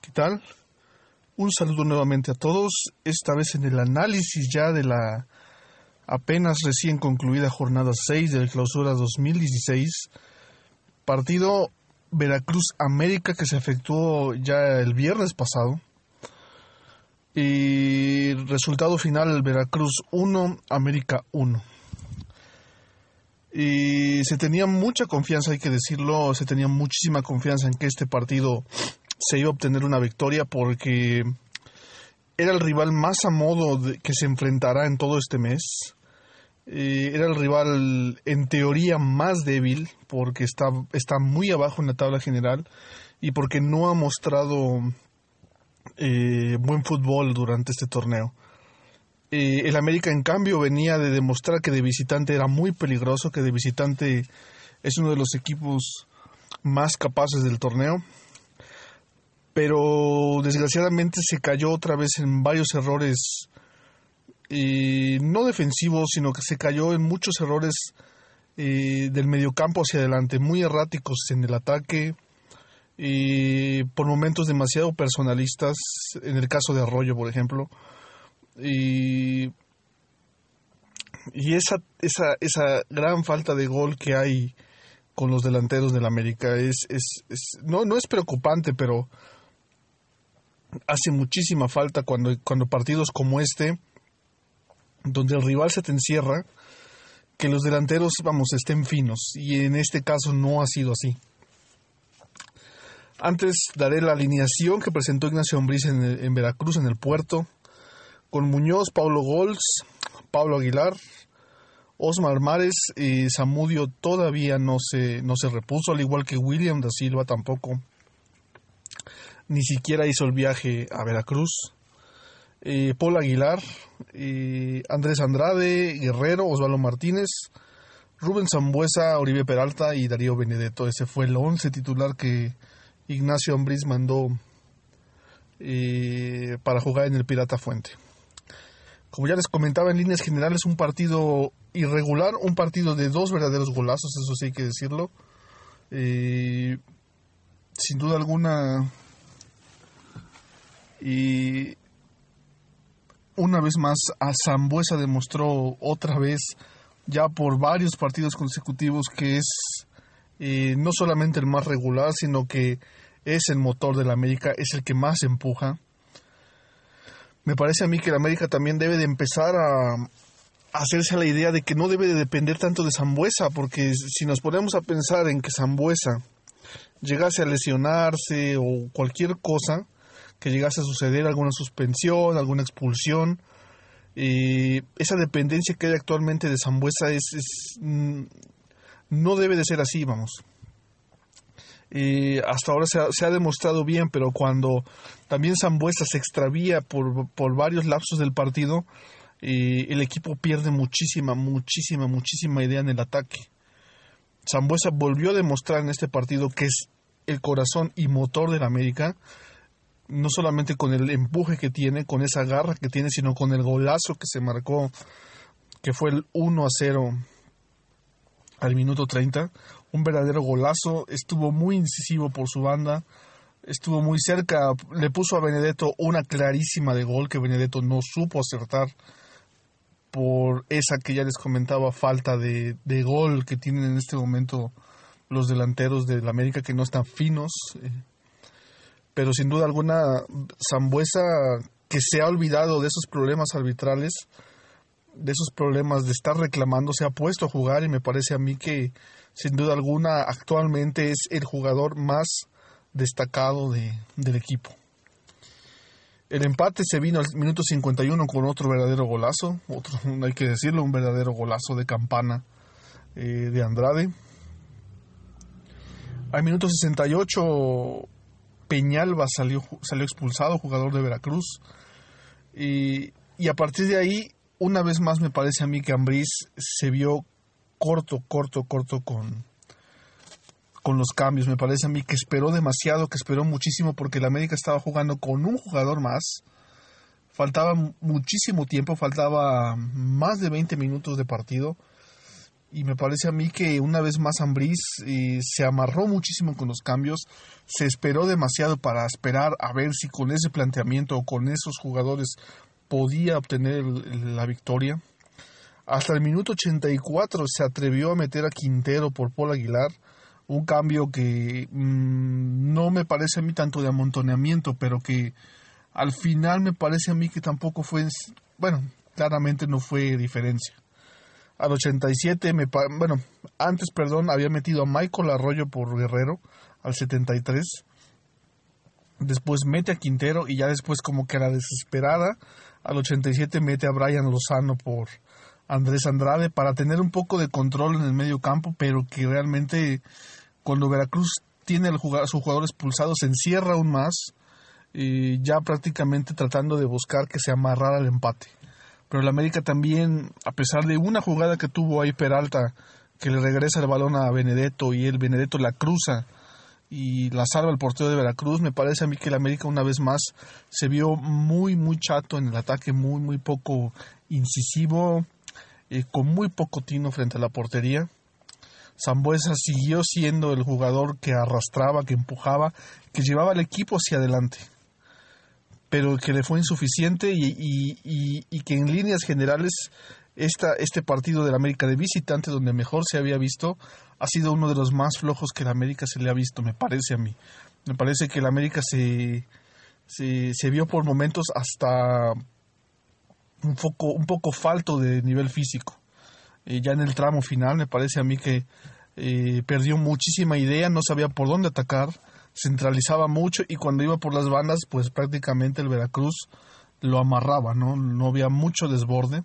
¿Qué tal? Un saludo nuevamente a todos, esta vez en el análisis ya de la apenas recién concluida jornada 6 la clausura 2016, partido Veracruz América que se efectuó ya el viernes pasado. Y resultado final Veracruz 1, América 1. Y se tenía mucha confianza, hay que decirlo, se tenía muchísima confianza en que este partido se iba a obtener una victoria porque era el rival más a modo que se enfrentará en todo este mes. Eh, era el rival en teoría más débil porque está, está muy abajo en la tabla general y porque no ha mostrado eh, buen fútbol durante este torneo. Eh, el América, en cambio, venía de demostrar que de visitante era muy peligroso, que de visitante es uno de los equipos más capaces del torneo pero desgraciadamente se cayó otra vez en varios errores, y no defensivos, sino que se cayó en muchos errores eh, del mediocampo hacia adelante, muy erráticos en el ataque, y por momentos demasiado personalistas, en el caso de Arroyo, por ejemplo. Y, esa, esa, esa gran falta de gol que hay con los delanteros del América es, no, no es preocupante, pero hace muchísima falta cuando, cuando partidos como este, donde el rival se te encierra, que los delanteros, vamos, estén finos. Y en este caso no ha sido así. Antes daré la alineación que presentó Ignacio Ombrís en, Veracruz, en el puerto, con Muñoz, Pablo Gols, Pablo Aguilar, Osmar Mares, y eh, Samudio todavía no se, no se repuso, al igual que William da Silva tampoco ni siquiera hizo el viaje a Veracruz. Eh, Paul Aguilar, eh, Andrés Andrade, Guerrero, Osvaldo Martínez, Rubén Zambuesa, Oribe Peralta y Darío Benedetto. Ese fue el once titular que Ignacio Ambriz mandó eh, para jugar en el Pirata Fuente. Como ya les comentaba en líneas generales, un partido irregular, un partido de dos verdaderos golazos, eso sí hay que decirlo sin duda alguna. Y una vez más, a Zambuesa demostró otra vez, ya por varios partidos consecutivos, que es eh, no solamente el más regular, sino que es el motor de la América, es el que más empuja. Me parece a mí que la América también debe de empezar a, hacerse la idea de que no debe de depender tanto de Zambuesa, porque si nos ponemos a pensar en que Zambuesa llegase a lesionarse o cualquier cosa que llegase a suceder, alguna suspensión, alguna expulsión, esa dependencia que hay actualmente de Zambuesa es, mm, no debe de ser así, vamos. hasta ahora se ha, demostrado bien, pero cuando también Zambuesa se extravía por, varios lapsos del partido, el equipo pierde muchísima, muchísima, muchísima idea en el ataque. Zambuesa volvió a demostrar en este partido que es el corazón y motor del América, no solamente con el empuje que tiene, con esa garra que tiene, sino con el golazo que se marcó, que fue el 1 a 0 al minuto 30. Un verdadero golazo, estuvo muy incisivo por su banda, estuvo muy cerca, le puso a Benedetto una clarísima de gol que Benedetto no supo acertar por esa que ya les comentaba falta de, gol que tienen en este momento los delanteros del América que no están finos. Eh, pero sin duda alguna, Zambuesa, que se ha olvidado de esos problemas arbitrales, de esos problemas de estar reclamando, se ha puesto a jugar y me parece a mí que sin duda alguna actualmente es el jugador más destacado de, del equipo. El empate se vino al minuto 51 con otro verdadero golazo, otro, hay que decirlo, un verdadero golazo de campana eh, de Andrade. Al minuto 68 Peñalba salió, expulsado, jugador de Veracruz. Y, y, a partir de ahí, una vez más me parece a mí que Ambriz se vio corto, corto, corto con, con los cambios. Me parece a mí que esperó demasiado, que esperó muchísimo porque la América estaba jugando con un jugador más. Faltaba muchísimo tiempo, faltaba más de 20 minutos de partido. Y me parece a mí que una vez más Ambriz eh, se amarró muchísimo con los cambios, se esperó demasiado para esperar a ver si con ese planteamiento o con esos jugadores podía obtener la victoria. Hasta el minuto 84 se atrevió a meter a Quintero por Paul Aguilar un cambio que mm, no me parece a mí tanto de amontonamiento, pero que al final me parece a mí que tampoco fue, bueno, claramente no fue diferencia. Al 87, me, bueno, antes, perdón, había metido a Michael Arroyo por Guerrero, al 73. Después mete a Quintero y ya después como que a la desesperada, al 87 mete a Brian Lozano por Andrés Andrade para tener un poco de control en el medio campo, pero que realmente cuando Veracruz tiene a sus jugadores pulsados, se encierra aún más, y ya prácticamente tratando de buscar que se amarrara el empate. Pero el América también, a pesar de una jugada que tuvo ahí Peralta, que le regresa el balón a Benedetto y el Benedetto la cruza y la salva el portero de Veracruz, me parece a mí que el América una vez más se vio muy, muy chato en el ataque, muy, muy poco incisivo, eh, con muy poco tino frente a la portería. Zambuesa siguió siendo el jugador que arrastraba, que empujaba, que llevaba al equipo hacia adelante, pero que le fue insuficiente y, que en líneas generales este partido del América de visitante, donde mejor se había visto, ha sido uno de los más flojos que el América se le ha visto, me parece a mí. Me parece que el América se, se, se vio por momentos hasta un poco, un poco falto de nivel físico y eh, ya en el tramo final, me parece a mí que eh, perdió muchísima idea, no sabía por dónde atacar, centralizaba mucho y cuando iba por las bandas, pues prácticamente el Veracruz lo amarraba, ¿no? No había mucho desborde.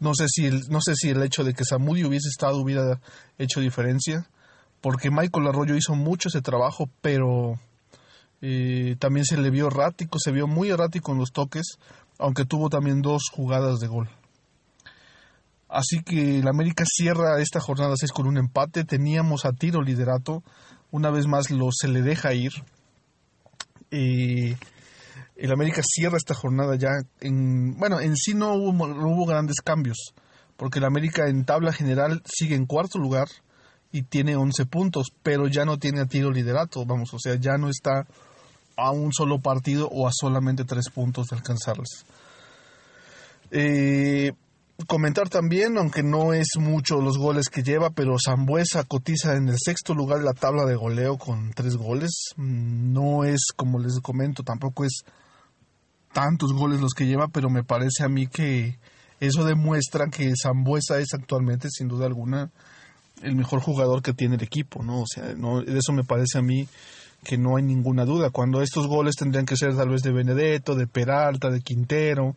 No sé si el, no sé si el hecho de que Samudi hubiese estado hubiera hecho diferencia, porque Michael Arroyo hizo mucho ese trabajo, pero eh, también se le vio errático, se vio muy errático en los toques, aunque tuvo también dos jugadas de gol. Así que el América cierra esta jornada 6 con un empate. Teníamos a tiro liderato. Una vez más lo, se le deja ir. Eh, el América cierra esta jornada ya. En, bueno, en sí no hubo, grandes cambios. Porque el América en tabla general sigue en cuarto lugar y tiene 11 puntos. Pero ya no tiene a tiro liderato. Vamos, o sea, ya no está a un solo partido o a solamente tres puntos de alcanzarles. Eh comentar también, aunque no es mucho los goles que lleva, pero Zambuesa cotiza en el sexto lugar de la tabla de goleo con tres goles. Mm, no es, como les comento, tampoco es tantos goles los que lleva, pero me parece a mí que eso demuestra que Zambuesa es actualmente, sin duda alguna, el mejor jugador que tiene el equipo, ¿no? O sea, eso me parece a mí que no hay ninguna duda. Cuando estos goles tendrían que ser tal vez de Benedetto, de Peralta, de Quintero,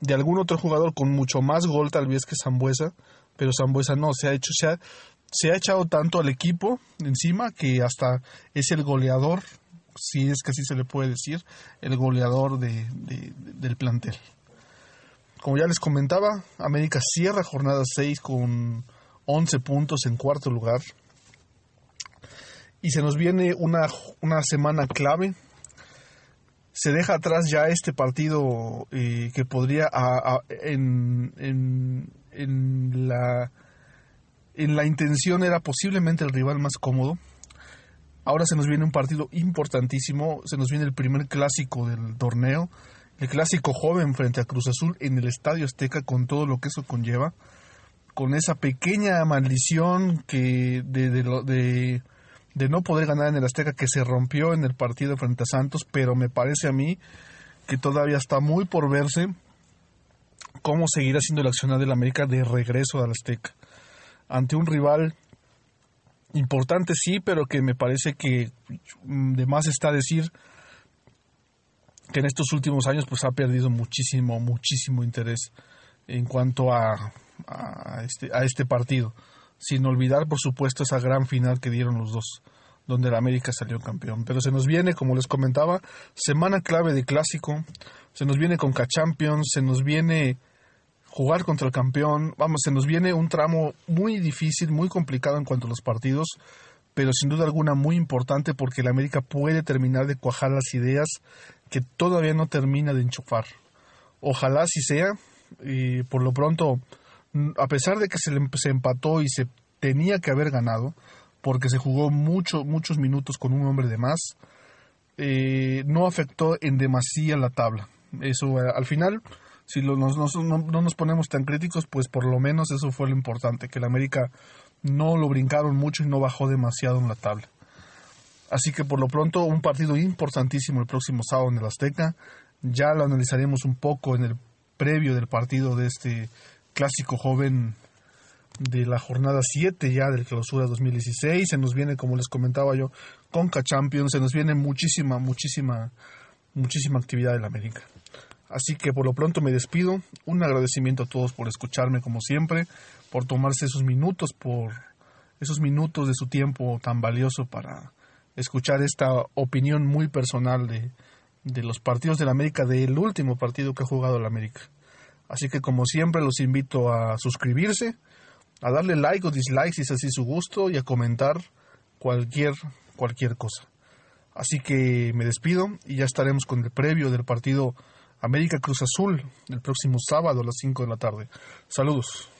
de algún otro jugador con mucho más gol tal vez que Zambuesa, pero Zambuesa no, se ha hecho, se ha, echado tanto al equipo encima que hasta es el goleador, si es que así se le puede decir, el goleador de, del plantel. Como ya les comentaba, América cierra jornada 6 con 11 puntos en cuarto lugar. Y se nos viene una, una semana clave se deja atrás ya este partido eh, que podría en, en, en, la, en la intención era posiblemente el rival más cómodo. Ahora se nos viene un partido importantísimo, se nos viene el primer clásico del torneo, el clásico joven frente a Cruz Azul en el Estadio Azteca con todo lo que eso conlleva, con esa pequeña maldición que de, de de no poder ganar en el Azteca que se rompió en el partido frente a Santos, pero me parece a mí que todavía está muy por verse cómo seguirá siendo el de del América de regreso al Azteca. Ante un rival importante, sí, pero que me parece que mm, de más está decir que en estos últimos años pues ha perdido muchísimo, muchísimo interés en cuanto a, a, este, a este partido sin olvidar por supuesto esa gran final que dieron los dos, donde la América salió campeón. Pero se nos viene, como les comentaba, semana clave de clásico, se nos viene con Champions, se nos viene jugar contra el campeón, vamos, se nos viene un tramo muy difícil, muy complicado en cuanto a los partidos, pero sin duda alguna muy importante porque el América puede terminar de cuajar las ideas que todavía no termina de enchufar. Ojalá si sea, y por lo pronto a pesar de que em, se, empató y se tenía que haber ganado, porque se jugó muchos muchos minutos con un hombre de más, eh, no afectó en demasía la tabla. Eso eh, al final, si no, nos ponemos tan críticos, pues por lo menos eso fue lo importante, que el América no lo brincaron mucho y no bajó demasiado en la tabla. Así que por lo pronto un partido importantísimo el próximo sábado en el Azteca. Ya lo analizaremos un poco en el previo del partido de este clásico joven de la jornada 7 ya del clausura 2016. Se nos viene, como les comentaba yo, Conca Champions. Se nos viene muchísima, muchísima, muchísima actividad del América. Así que por lo pronto me despido. Un agradecimiento a todos por escucharme como siempre, por tomarse esos minutos, por esos minutos de su tiempo tan valioso para escuchar esta opinión muy personal de, de los partidos del América, del último partido que ha jugado la América. Así que como siempre los invito a suscribirse, a darle like o dislike si es así su gusto y a comentar cualquier, cualquier cosa. Así que me despido y ya estaremos con el previo del partido América Cruz Azul el próximo sábado a las 5 de la tarde. Saludos.